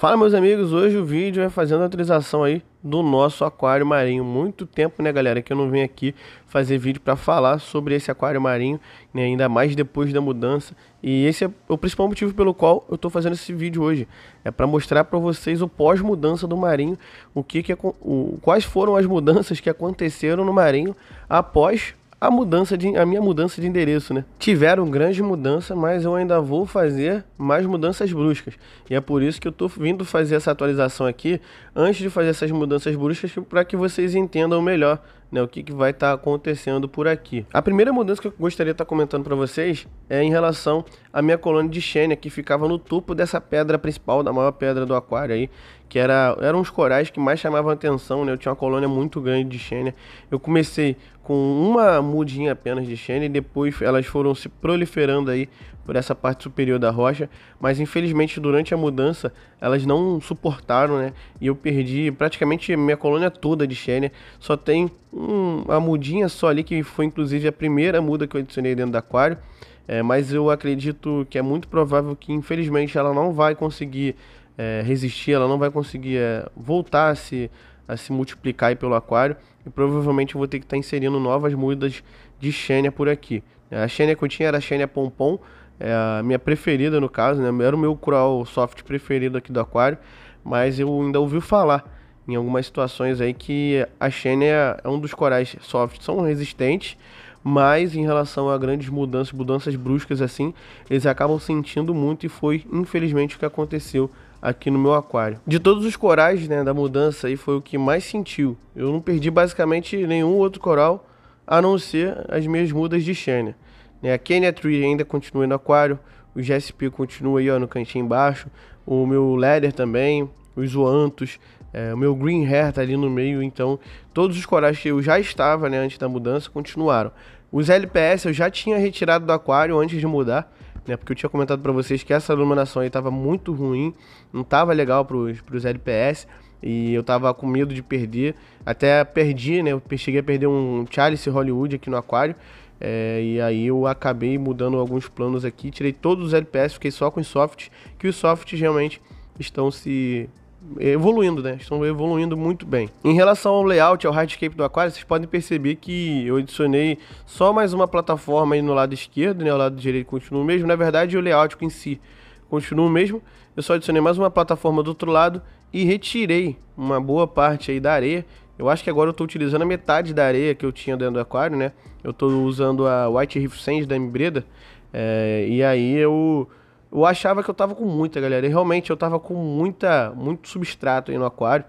Fala meus amigos, hoje o vídeo é fazendo a atualização aí do nosso aquário marinho. Muito tempo, né, galera, que eu não venho aqui fazer vídeo para falar sobre esse aquário marinho, né, ainda mais depois da mudança. E esse é o principal motivo pelo qual eu estou fazendo esse vídeo hoje, é para mostrar para vocês o pós-mudança do marinho, o que que o, quais foram as mudanças que aconteceram no marinho após a mudança de a minha mudança de endereço, né? Tiveram grande mudança, mas eu ainda vou fazer mais mudanças bruscas. E é por isso que eu tô vindo fazer essa atualização aqui antes de fazer essas mudanças bruscas para que vocês entendam melhor, né, o que, que vai estar tá acontecendo por aqui. A primeira mudança que eu gostaria de estar tá comentando para vocês é em relação à minha colônia de Xenia, que ficava no topo dessa pedra principal, da maior pedra do aquário aí, que era, eram os corais que mais chamavam atenção, né? Eu tinha uma colônia muito grande de Xenia. Eu comecei com uma mudinha apenas de Xenia e depois elas foram se proliferando aí por essa parte superior da rocha, mas infelizmente durante a mudança elas não suportaram, né? E eu perdi praticamente minha colônia toda de Xenia. Só tem um, uma mudinha só ali que foi inclusive a primeira muda que eu adicionei dentro do aquário. É, mas eu acredito que é muito provável que infelizmente ela não vai conseguir é, resistir, ela não vai conseguir é, voltar a se, a se multiplicar pelo aquário. E provavelmente eu vou ter que estar tá inserindo novas mudas de Xenia por aqui. A Xenia que eu tinha era a Xenia Pompom, é a minha preferida no caso, né? Era o meu crawl soft preferido aqui do aquário, mas eu ainda ouvi falar em algumas situações aí que a Xenia é um dos corais soft, são resistentes, mas em relação a grandes mudanças, mudanças bruscas assim, eles acabam sentindo muito e foi infelizmente o que aconteceu aqui no meu aquário. De todos os corais, né, da mudança aí foi o que mais sentiu. Eu não perdi basicamente nenhum outro coral, a não ser as minhas mudas de Xenia. Né, a Kenya Tree ainda continua no aquário, o GSP continua aí ó, no cantinho embaixo, o meu Leder também, os oantos. é, o meu Green Hair tá ali no meio, então todos os corais que eu já estava né, antes da mudança continuaram. Os LPS eu já tinha retirado do aquário antes de mudar, né? Porque eu tinha comentado para vocês que essa iluminação aí tava muito ruim, não tava legal pros, pros LPS e eu tava com medo de perder. Até perdi, né? Eu cheguei a perder um Chalice Hollywood aqui no aquário. É, e aí eu acabei mudando alguns planos aqui, tirei todos os LPS, fiquei só com os softs, que os softs realmente estão se evoluindo, né? Estão evoluindo muito bem. Em relação ao layout, ao hardscape do aquário, vocês podem perceber que eu adicionei só mais uma plataforma aí no lado esquerdo, né? O lado direito continua o mesmo. Na verdade, o layout em si continua o mesmo. Eu só adicionei mais uma plataforma do outro lado e retirei uma boa parte aí da areia. Eu acho que agora eu estou utilizando a metade da areia que eu tinha dentro do aquário, né? Eu estou usando a White Reef Sand da Embreda. É, e aí eu eu achava que eu tava com muita, galera. E realmente eu tava com muita, muito substrato aí no aquário.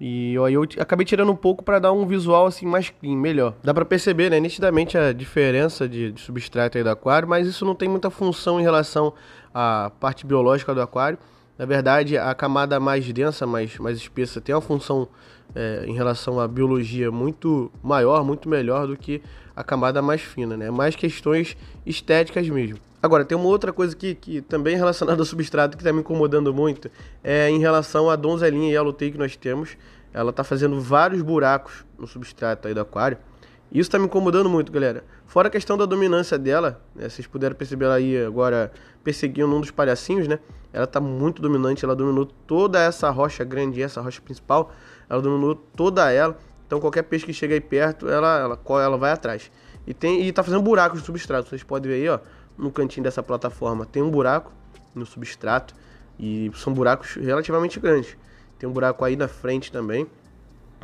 E aí eu, eu acabei tirando um pouco para dar um visual assim mais clean, melhor. Dá para perceber, né, nitidamente a diferença de, de substrato aí do aquário, mas isso não tem muita função em relação à parte biológica do aquário. Na verdade, a camada mais densa, mais, mais espessa, tem uma função é, em relação à biologia muito maior, muito melhor do que a camada mais fina, né? Mais questões estéticas mesmo. Agora, tem uma outra coisa que, que também é relacionada ao substrato que está me incomodando muito, é em relação à donzelinha yellowtail que nós temos. Ela está fazendo vários buracos no substrato aí do aquário. Isso está me incomodando muito, galera. Fora a questão da dominância dela, né, vocês puderam perceber ela aí agora perseguindo um dos palhacinhos, né? Ela está muito dominante, ela dominou toda essa rocha grande, essa rocha principal, ela dominou toda ela. Então qualquer peixe que chega aí perto, ela, ela, ela vai atrás. E, tem, e tá fazendo buracos no substrato, vocês podem ver aí, ó no cantinho dessa plataforma tem um buraco no substrato e são buracos relativamente grandes. Tem um buraco aí na frente também,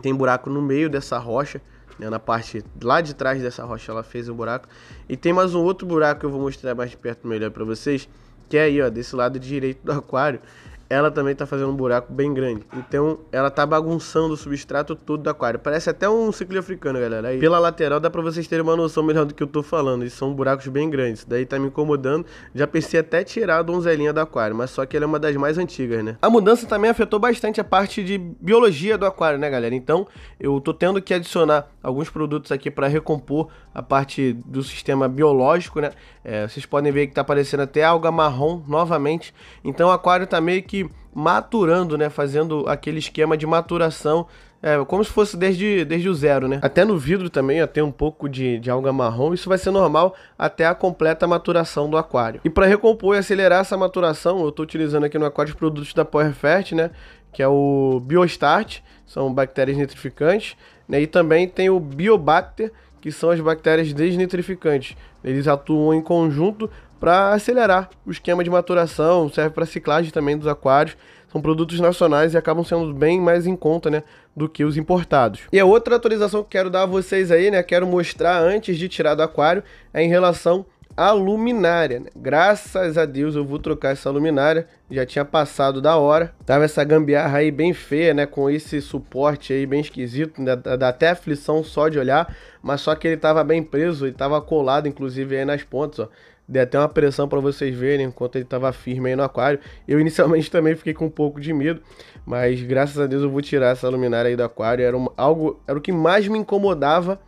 tem buraco no meio dessa rocha, né, na parte lá de trás dessa rocha ela fez um buraco. E tem mais um outro buraco que eu vou mostrar mais de perto melhor para vocês, que é aí ó, desse lado direito do aquário ela também está fazendo um buraco bem grande. Então, ela está bagunçando o substrato todo do aquário. Parece até um ciclo africano, galera. Aí, pela lateral dá para vocês terem uma noção melhor do que eu estou falando. E são buracos bem grandes. Isso daí está me incomodando. Já pensei até tirar a donzelinha do aquário, mas só que ela é uma das mais antigas, né? A mudança também afetou bastante a parte de biologia do aquário, né, galera? Então, eu estou tendo que adicionar alguns produtos aqui para recompor a parte do sistema biológico, né? É, vocês podem ver que está aparecendo até alga marrom novamente. Então, o aquário está meio que que maturando, né? Fazendo aquele esquema de maturação é, como se fosse desde, desde o zero, né? Até no vidro também até um pouco de, de alga marrom. Isso vai ser normal até a completa maturação do aquário. E para recompor e acelerar essa maturação, eu estou utilizando aqui no aquário os produtos da PowerFert, né? Que é o Biostart, são bactérias nitrificantes. Né? E também tem o Biobacter, que são as bactérias desnitrificantes. Eles atuam em conjunto para acelerar o esquema de maturação, serve para ciclagem também dos aquários. São produtos nacionais e acabam sendo bem mais em conta, né, do que os importados. E a outra atualização que quero dar a vocês aí, né, quero mostrar antes de tirar do aquário, é em relação à luminária. Né? Graças a Deus eu vou trocar essa luminária, já tinha passado da hora. Tava essa gambiarra aí bem feia, né, com esse suporte aí bem esquisito, né? dá até aflição só de olhar, mas só que ele tava bem preso e tava colado inclusive aí nas pontas, ó. Dei até uma pressão para vocês verem enquanto ele estava firme aí no aquário. Eu inicialmente também fiquei com um pouco de medo, mas graças a Deus eu vou tirar essa luminária aí do aquário. Era um, algo, era o que mais me incomodava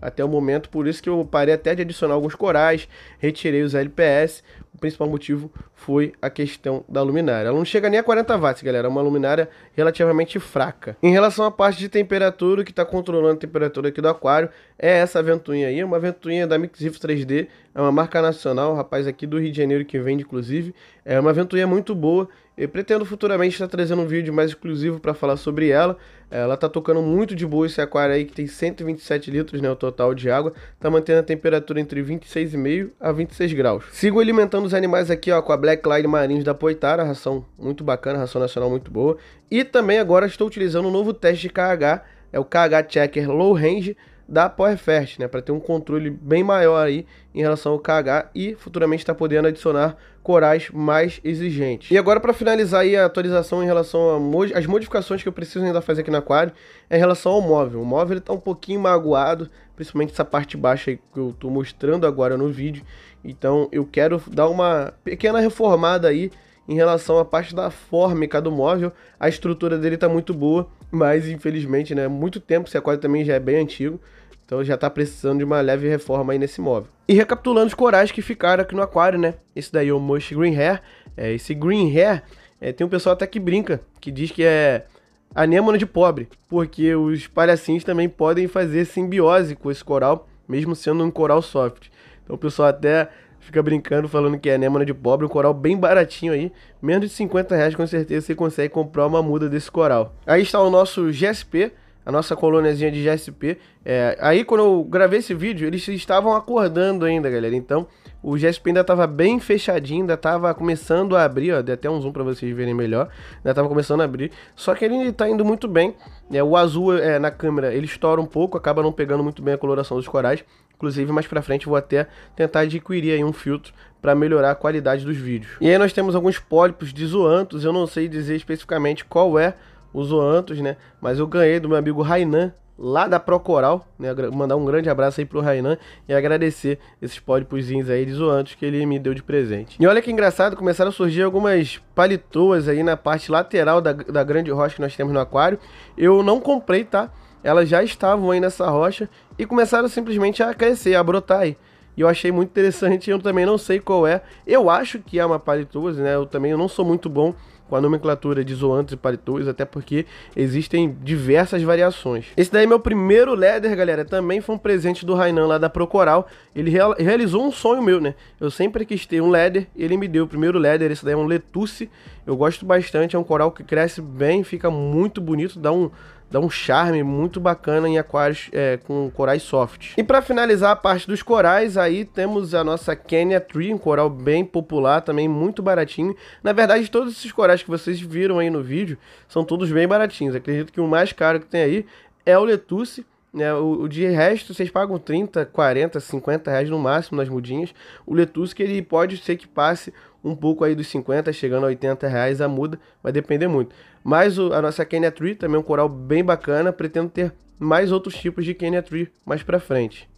até o momento, por isso que eu parei até de adicionar alguns corais, retirei os LPS. O principal motivo foi a questão da luminária. Ela não chega nem a 40 watts, galera, é uma luminária relativamente fraca. Em relação à parte de temperatura, o que está controlando a temperatura aqui do aquário é essa ventoinha aí, uma ventoinha da Mixif 3D é uma marca nacional, um rapaz aqui do Rio de Janeiro que vende, inclusive. É uma aventurinha muito boa. Eu pretendo futuramente estar tá trazendo um vídeo mais exclusivo para falar sobre ela. Ela está tocando muito de boa esse aquário aí, que tem 127 litros, né, o total de água. Está mantendo a temperatura entre 26,5 a 26 graus. Sigo alimentando os animais aqui, ó, com a Black Line Marinhos da Poitara, ração muito bacana, ração nacional muito boa. E também agora estou utilizando um novo teste de KH, é o KH Checker Low Range, da PowerFest, né, para ter um controle bem maior aí em relação ao KH e futuramente está podendo adicionar corais mais exigentes. E agora para finalizar aí a atualização em relação às modificações que eu preciso ainda fazer aqui na quadra é em relação ao móvel. O móvel está um pouquinho magoado, principalmente essa parte baixa aí que eu estou mostrando agora no vídeo. Então eu quero dar uma pequena reformada aí em relação à parte da fórmica do móvel. A estrutura dele está muito boa, mas infelizmente, né, muito tempo, esse aquário também já é bem antigo. Então já está precisando de uma leve reforma aí nesse móvel. E recapitulando os corais que ficaram aqui no aquário, né? Esse daí é o Mush Green Hair. É, esse Green Hair, é, tem um pessoal até que brinca, que diz que é anêmona de pobre, porque os palhacins também podem fazer simbiose com esse coral, mesmo sendo um coral soft. Então o pessoal até fica brincando, falando que é anêmona de pobre, um coral bem baratinho aí. Menos de 50 reais, com certeza, você consegue comprar uma muda desse coral. Aí está o nosso GSP a nossa colôniazinha de GSP. É, aí quando eu gravei esse vídeo, eles estavam acordando ainda, galera. Então, o GSP ainda estava bem fechadinho, ainda estava começando a abrir, ó, dei até um zoom para vocês verem melhor. Ainda estava começando a abrir, só que ele está tá indo muito bem. É, o azul é, na câmera, ele estoura um pouco, acaba não pegando muito bem a coloração dos corais. Inclusive, mais para frente vou até tentar adquirir aí um filtro para melhorar a qualidade dos vídeos. E aí nós temos alguns pólipos de zoantos, eu não sei dizer especificamente qual é o Zoantos, né? Mas eu ganhei do meu amigo Rainan, lá da Procoral, né? Mandar um grande abraço aí pro Rainan e agradecer esses pódipozinhos aí de Zoantos que ele me deu de presente. E olha que engraçado, começaram a surgir algumas palitoas aí na parte lateral da, da grande rocha que nós temos no aquário. Eu não comprei, tá? Elas já estavam aí nessa rocha e começaram simplesmente a crescer, a brotar aí. E eu achei muito interessante, eu também não sei qual é. Eu acho que é uma paritose, né? Eu também eu não sou muito bom com a nomenclatura de zoantes e paritôs, até porque existem diversas variações. Esse daí é meu primeiro leather, galera, também foi um presente do Rainan lá da Procoral. Ele real, realizou um sonho meu, né? Eu sempre quis ter um leather, ele me deu o primeiro leather, esse daí é um letuce. Eu gosto bastante, é um coral que cresce bem, fica muito bonito, dá um dá um charme muito bacana em aquários é, com corais soft. E para finalizar a parte dos corais, aí temos a nossa Kenya Tree, um coral bem popular também, muito baratinho. Na verdade, todos esses corais que vocês viram aí no vídeo são todos bem baratinhos. Acredito que o mais caro que tem aí é o Letusse, né? o, de resto, vocês pagam 30, 40, 50 reais no máximo nas mudinhas. O Letusque, ele pode ser que passe um pouco aí dos 50, chegando a 80 reais a muda, vai depender muito. Mas o, a nossa Kenya Tree também é um coral bem bacana, pretendo ter mais outros tipos de Kenya Tree mais para frente.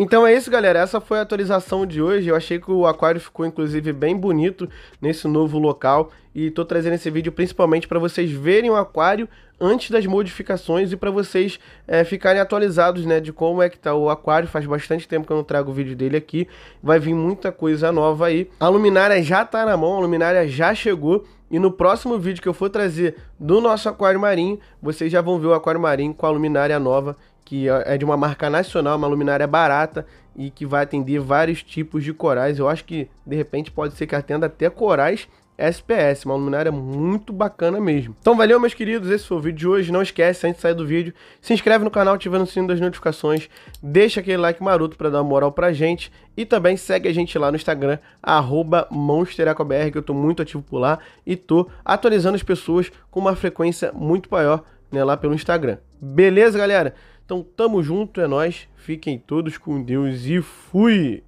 Então é isso, galera. Essa foi a atualização de hoje. Eu achei que o aquário ficou, inclusive, bem bonito nesse novo local. E tô trazendo esse vídeo principalmente para vocês verem o aquário antes das modificações e para vocês é, ficarem atualizados, né, de como é que tá o aquário. Faz bastante tempo que eu não trago o vídeo dele aqui. Vai vir muita coisa nova aí. A luminária já tá na mão, a luminária já chegou. E no próximo vídeo que eu for trazer do nosso aquário marinho, vocês já vão ver o aquário marinho com a luminária nova que é, é de uma marca nacional, uma luminária barata e que vai atender vários tipos de corais. Eu acho que de repente pode ser que atenda até corais SPS, uma luminária muito bacana mesmo. Então valeu meus queridos, esse foi o vídeo de hoje. Não esquece, antes de sair do vídeo, se inscreve no canal, ativando o sininho das notificações, deixa aquele like maroto para dar uma moral pra gente e também segue a gente lá no Instagram @monsteracobr que eu tô muito ativo por lá e tô atualizando as pessoas com uma frequência muito maior, né, lá pelo Instagram. Beleza, galera? Então tamo junto, é nós. Fiquem todos com Deus e fui.